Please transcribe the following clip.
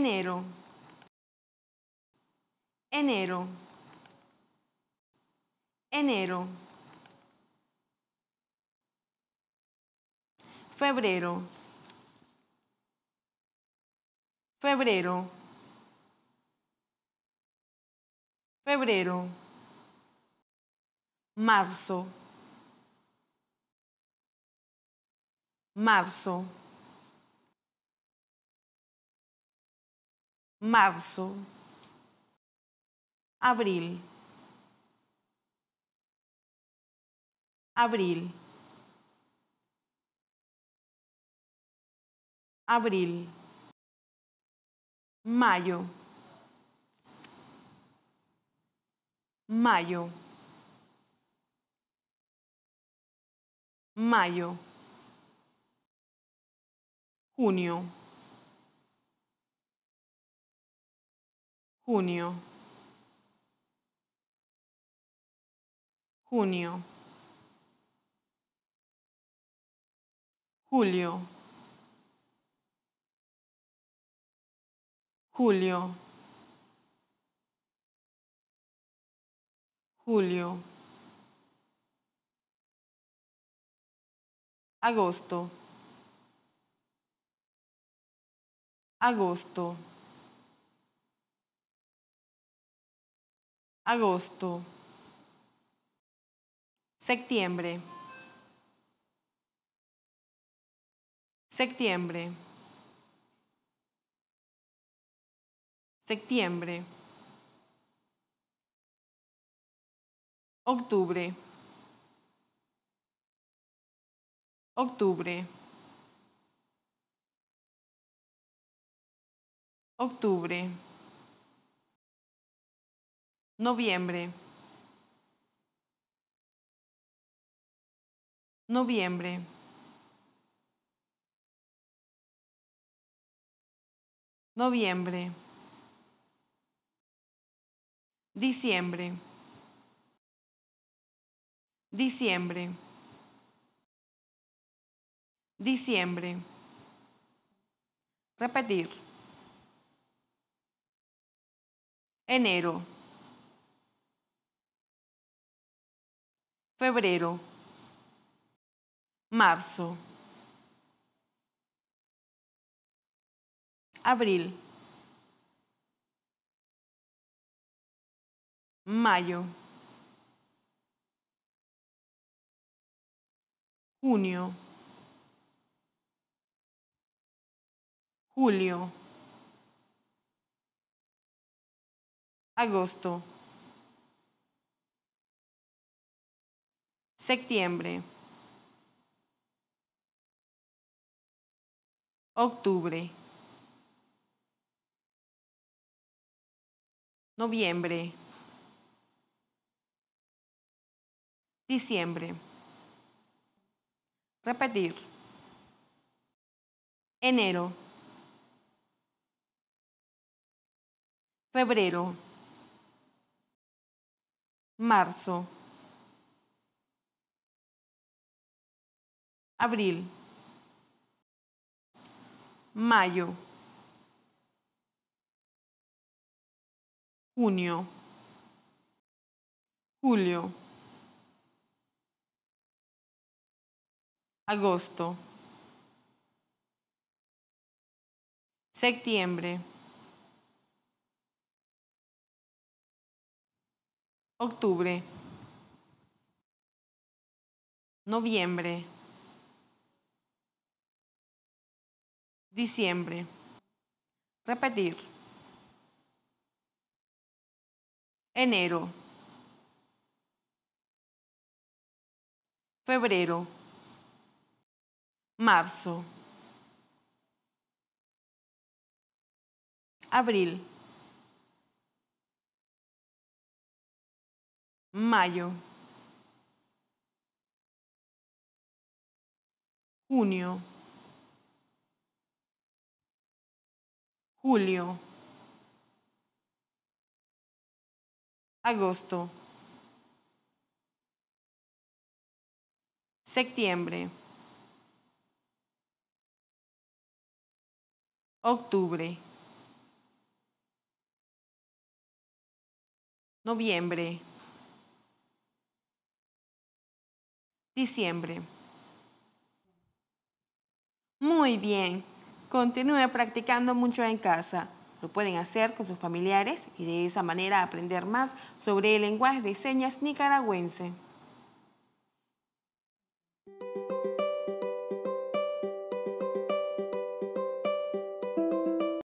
enero, enero, enero, febrero, febrero, febrero, marzo, marzo marzo, abril, abril, abril, mayo, mayo, mayo, junio junio, junio, julio, julio, julio, agosto, agosto agosto, septiembre, septiembre, septiembre, octubre, octubre, octubre. Noviembre. Noviembre. Noviembre. Diciembre. Diciembre. Diciembre. Repetir. Enero. febrero, marzo, abril, mayo, junio, julio, agosto. septiembre, octubre, noviembre, diciembre. Repetir. Enero. Febrero. Marzo. abril, mayo, junio, julio, agosto, septiembre, octubre, noviembre, diciembre. Repetir. Enero. Febrero. Marzo. Abril. Mayo. Junio. julio, agosto, septiembre, octubre, noviembre, diciembre. Muy bien. Continúe practicando mucho en casa. Lo pueden hacer con sus familiares y de esa manera aprender más sobre el lenguaje de señas nicaragüense.